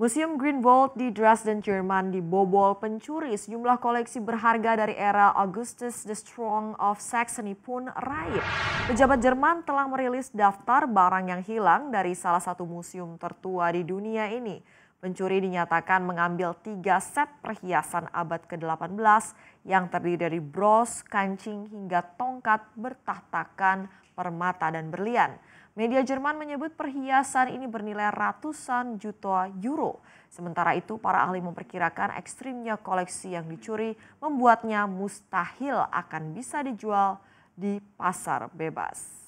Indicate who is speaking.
Speaker 1: Museum Greenwald di Dresden, Jerman dibobol pencuri. Sejumlah koleksi berharga dari era Augustus the Strong of Saxony pun raib. Pejabat Jerman telah merilis daftar barang yang hilang dari salah satu museum tertua di dunia ini. Pencuri dinyatakan mengambil tiga set perhiasan abad ke-18 yang terdiri dari bros, kancing, hingga tongkat bertahtakan permata dan berlian. Media Jerman menyebut perhiasan ini bernilai ratusan juta euro. Sementara itu, para ahli memperkirakan ekstrimnya koleksi yang dicuri membuatnya mustahil akan bisa dijual di pasar bebas.